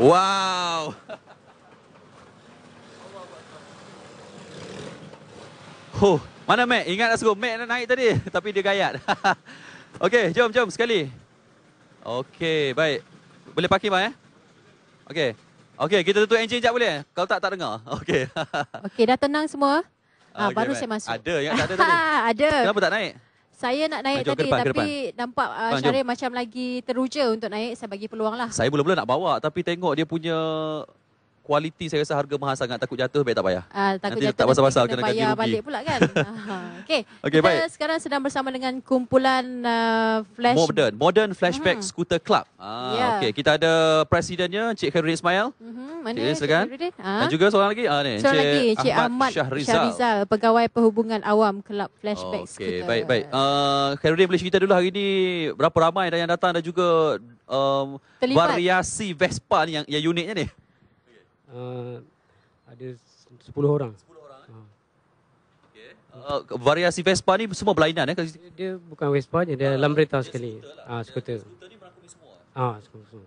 Wow. Huh, mana Mac? Ingat asgo lah Mac nak naik tadi tapi dia gayat. Okay, jom jom sekali. Okay baik. Boleh pakai bang eh? Okay. Okay kita tutup enjin jap boleh? Kalau tak tak dengar. Okay. Okay dah tenang semua. Ah, okay, baru Matt. saya masuk. Ada, yang tak ada tadi? ada. Kenapa tak naik? Saya nak naik Jom tadi depan, tapi nampak uh, ah, Syarif macam lagi teruja untuk naik. Saya bagi peluang lah. Saya mula-mula nak bawa tapi tengok dia punya kualiti saya rasa harga mahal sangat takut jatuh baik tak payah. Uh, takut Nanti jatuh, tak pasal-pasal kena, kena ganti rugi. balik pula kan. Ah, okay. Okay, kita baik. sekarang sedang bersama dengan kumpulan uh, Flash Modern Modern Flashback uh-huh. Scooter Club. Ah yeah. okey kita ada presidennya Cik Khairul Ismail. Uh-huh. Mana? Cik Dan juga seorang lagi ah ni Cik, Cik, Cik Ahmad Syahrizal. Syahrizal pegawai perhubungan awam Club Flashback oh, okay. Scooter. baik baik. Uh, Khairul boleh cerita dulu hari ni berapa ramai yang datang dan juga um, variasi Vespa ni yang, yang unitnya ni uh, ada 10 orang. 10 orang. Eh? Ha. Okay. Uh, eh, eh, variasi Vespa ni semua berlainan eh? Dia, dia bukan Vespa je, dia uh, ah, Lambretta sekali. Lah. Ah, skuter. skuter. skuter ni merangkumi semua. Ah, uh, skuter semua.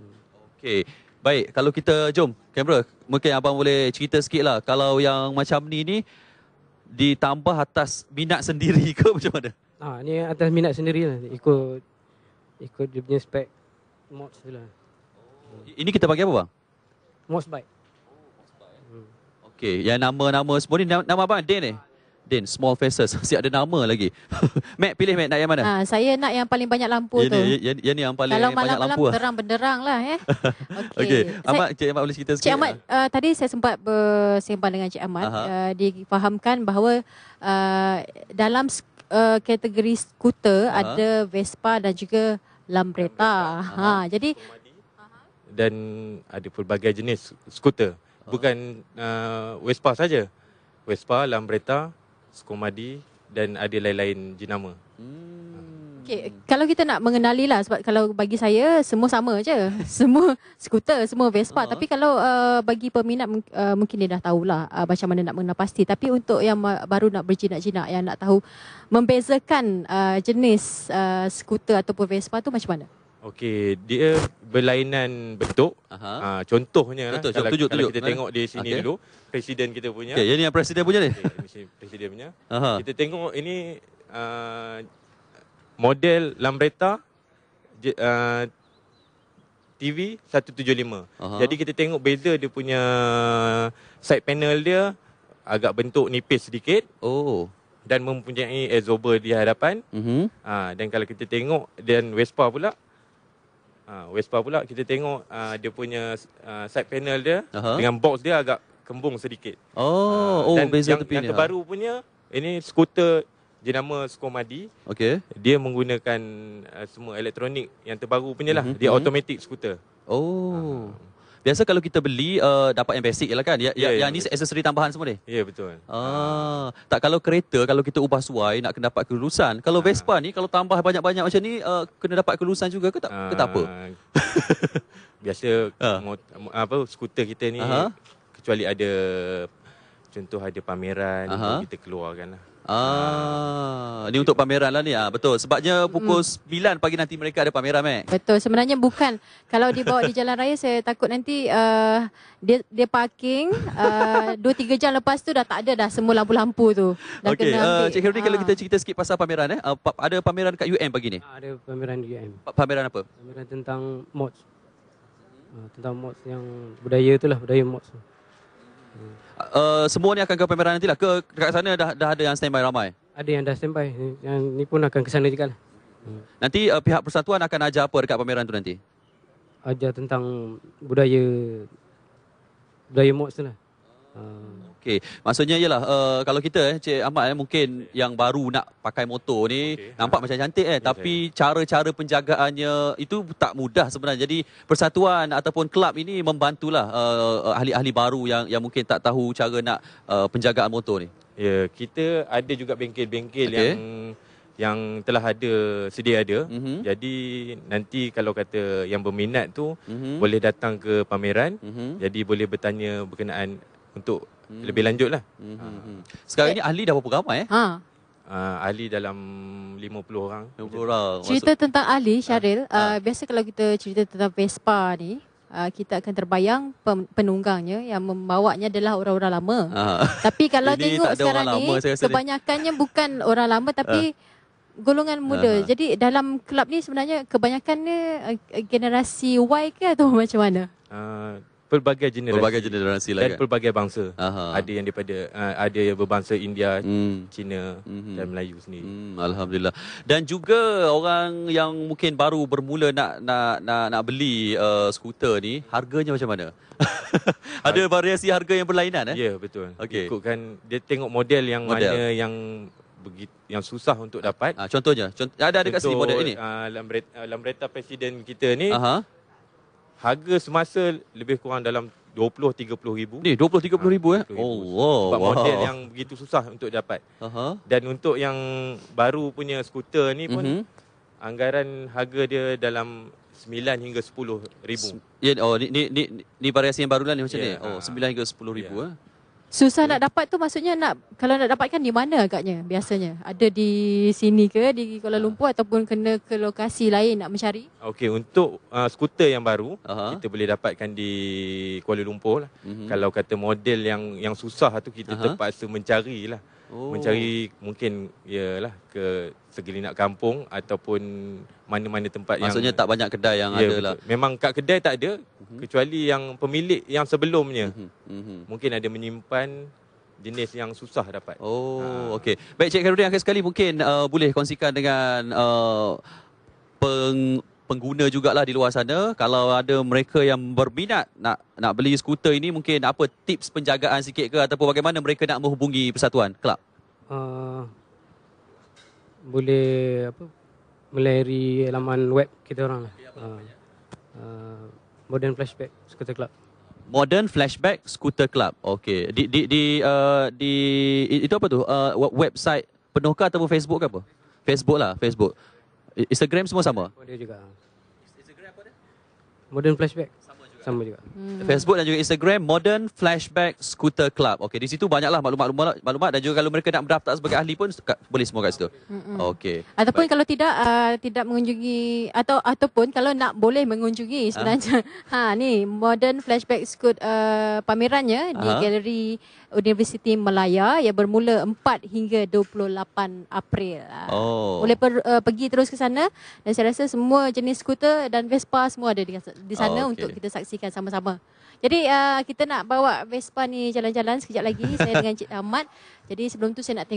Hmm. Okay. Baik, kalau kita jom kamera, mungkin abang boleh cerita sikit lah. Kalau yang macam ni ni, ditambah atas minat sendiri ke macam mana? Ha, ni atas minat sendiri lah. Ikut, ikut dia punya spek mod tu Oh. Ini kita panggil apa bang? Most bike. Hmm. Okay, yang nama-nama semua ni nama apa? Din ni? Eh? Din, small faces. Siap ada nama lagi. Mac, pilih Mac nak yang mana? Ha, saya nak yang paling banyak lampu yang tu. Ini, yang, yang ni yang paling Kalau banyak lampu. Kalau ah. malam-malam benderang lah eh. Okey. Okay. Ahmad, Cik Ahmad boleh cerita sikit. Cik Ahmad, uh, tadi saya sempat bersembang dengan Cik Ahmad. Uh, difahamkan bahawa uh, dalam uh, kategori skuter Aha. ada Vespa dan juga Lambretta. Lambretta. Ha, jadi dan ada pelbagai jenis skuter. Ah. Bukan uh, Vespa saja. Vespa, Lambretta, Skomadi dan ada lain-lain jenama. Hmm. Okay, kalau kita nak mengenalilah sebab kalau bagi saya semua sama aja, semua skuter, semua Vespa. Uh-huh. Tapi kalau uh, bagi peminat uh, mungkin dia dah tahulah uh, macam mana nak mengenal pasti. Tapi untuk yang baru nak berjinak-jinak, yang nak tahu membezakan uh, jenis uh, skuter ataupun Vespa tu macam mana? Okey, dia berlainan bentuk. Aha. Ha, contohnya lah. Betul, kalau, tujuk, kalau tujuk. kita tengok di sini okay. dulu, presiden kita punya. Okey, ini yang presiden punya ni. Okay, presiden punya. Aha. Kita tengok ini uh, model Lambretta uh, TV 175. Aha. Jadi kita tengok beza dia punya side panel dia agak bentuk nipis sedikit. Oh. Dan mempunyai absorber di hadapan. Mm-hmm. Ha, dan kalau kita tengok, dan Vespa pula, Uh, Vespa pula kita tengok uh, dia punya uh, side panel dia uh dengan box dia agak kembung sedikit. Oh, uh, oh dan beza yang, tepi yang ni. terbaru punya ini skuter jenama Skomadi. Okey. Dia menggunakan uh, semua elektronik yang terbaru punyalah. Mm-hmm. Dia mhm. automatic skuter. Oh. Uh, Biasa kalau kita beli uh, dapat yang basic lah kan. Ya, yeah, ya, ya, yang yeah, ni ya. aksesori tambahan semua ni. Ya yeah, betul. Ah, uh. tak kalau kereta kalau kita ubah suai nak kena dapat kelulusan. Kalau ah. Vespa ni kalau tambah banyak-banyak macam ni uh, kena dapat kelulusan juga ke tak uh. ke tak apa? Ah, biasa uh. apa skuter kita ni uh kecuali ada contoh ada pameran Aha. kita keluarkan lah. Ah, ah. ni untuk pameran lah ni ah, Betul Sebabnya pukul hmm. 9 pagi nanti mereka ada pameran Mac. Betul Sebenarnya bukan Kalau dibawa di jalan raya Saya takut nanti uh, dia, dia parking uh, eh, 2-3 jam lepas tu Dah tak ada dah Semua lampu-lampu tu Dah okay. uh, eh, Cik Heroni ha. kalau ah. kita cerita sikit Pasal pameran eh uh, Ada pameran kat UM pagi ni ah, Ada pameran di UM pa- Pameran apa? Pameran tentang mods uh, Tentang mods yang Budaya tu lah Budaya mods tu Hmm. Uh, ni akan ke pameran nanti lah ke dekat sana dah dah ada yang standby ramai. Ada yang dah standby yang ni pun akan ke sana juga lah. Hmm. Nanti uh, pihak persatuan akan ajar apa dekat pameran tu nanti? Ajar tentang budaya budaya tu lah. Hmm, okay, maksudnya ialah uh, kalau kita eh Cik Ahmad eh mungkin yeah. yang baru nak pakai motor ni okay. nampak yeah. macam cantik eh yeah, tapi yeah. cara-cara penjagaannya itu tak mudah sebenarnya. Jadi persatuan ataupun kelab ini membantulah uh, ahli-ahli baru yang yang mungkin tak tahu cara nak uh, penjagaan motor ni. Ya, yeah, kita ada juga bengkel-bengkel okay. yang yang telah ada sedia ada. Mm-hmm. Jadi nanti kalau kata yang berminat tu mm-hmm. boleh datang ke pameran. Mm-hmm. Jadi boleh bertanya berkenaan untuk hmm. lebih lanjut lah. Hmm. Ha. Sekarang okay. ni ahli dah berapa ramai? Eh? Ha. Uh, ah, Ali dalam 50 orang. 50 orang. Cerita Maksud... tentang Ali, Syaril. Ha? Uh, biasa kalau kita cerita tentang Vespa ni, uh, kita akan terbayang penunggangnya yang membawanya adalah orang-orang lama. Ha. Tapi kalau Ini tengok sekarang ni, kebanyakannya dia... bukan orang lama tapi ha? golongan muda. Ha? Jadi dalam kelab ni sebenarnya kebanyakannya uh, generasi Y ke atau macam mana? Uh, pelbagai jenis pelbagai generasi lah dan lagi. Kan? pelbagai bangsa Aha. ada yang daripada uh, ada yang berbangsa India hmm. Cina hmm. dan Melayu sendiri hmm. alhamdulillah dan juga orang yang mungkin baru bermula nak nak nak, nak beli uh, skuter ni harganya macam mana ada variasi harga yang berlainan eh ya betul okay. ikutkan dia tengok model yang model. mana yang yang susah untuk dapat ha, contohnya cont- ada ada kat sini model ini uh, Lambretta, Lambretta president kita ni Uh-huh harga semasa lebih kurang dalam 20-30 ribu. Ni, 20-30 ribu eh? Allah. Oh, Sebab wow. model yang begitu susah untuk dapat. Uh-huh. Dan untuk yang baru punya skuter ni pun, uh-huh. anggaran harga dia dalam 9 hingga 10 ribu. Ya, yeah, oh, ni, ni, ni, ni variasi yang baru lah ni macam yeah, ni? Ya. Oh, uh, 9 hingga 10 ribu yeah. eh? Susah nak dapat tu maksudnya nak kalau nak dapatkan di mana agaknya biasanya? Ada di sini ke di Kuala Lumpur ataupun kena ke lokasi lain nak mencari? Okey, untuk uh, skuter yang baru uh kita boleh dapatkan di Kuala Lumpur lah. Uh-huh. Kalau kata model yang yang susah tu kita uh-huh. terpaksa lah oh. mencari mungkin ya lah ke segelinap kampung ataupun mana-mana tempat maksudnya yang maksudnya tak banyak kedai yang yeah, ada lah. Memang kat kedai tak ada mm-hmm. kecuali yang pemilik yang sebelumnya. Mm-hmm. Mungkin ada menyimpan jenis yang susah dapat. Oh, ha. okey. Baik Cik Karudin akhir sekali mungkin uh, boleh kongsikan dengan uh, peng pengguna jugalah di luar sana kalau ada mereka yang berminat nak nak beli skuter ini mungkin apa tips penjagaan sikit ke ataupun bagaimana mereka nak menghubungi persatuan kelab uh, boleh apa melalui laman web kita orang lah. Uh, modern Flashback Skuter Club. Modern Flashback Skuter Club. Okey. Di di di, uh, di itu apa tu? Uh, website penuh ke ataupun Facebook ke apa? Facebook lah, Facebook. Instagram semua sama? Dia juga. Instagram apa dia? Modern Flashback. Sama juga. Sama juga. Hmm. Facebook dan juga Instagram Modern Flashback Scooter Club. Okey, di situ banyaklah maklumat-maklumat lah, maklumat dan juga kalau mereka nak mendaftar sebagai ahli pun kat, boleh semua kat situ. Okey. Ataupun Baik. kalau tidak uh, tidak mengunjungi atau ataupun kalau nak boleh mengunjungi ah. sebenarnya. Ha, ha ni Modern Flashback Scooter uh, pamerannya ha? di galeri Universiti Melaya, yang bermula 4 hingga 28 April. Ah. Oh. Boleh per, uh, pergi terus ke sana dan saya rasa semua jenis skuter dan Vespa semua ada di, di oh, sana oh, okay. untuk kita saksikan sama-sama. Jadi uh, kita nak bawa Vespa ni jalan-jalan sekejap lagi saya dengan Cik Ahmad. Jadi sebelum tu saya nak tengok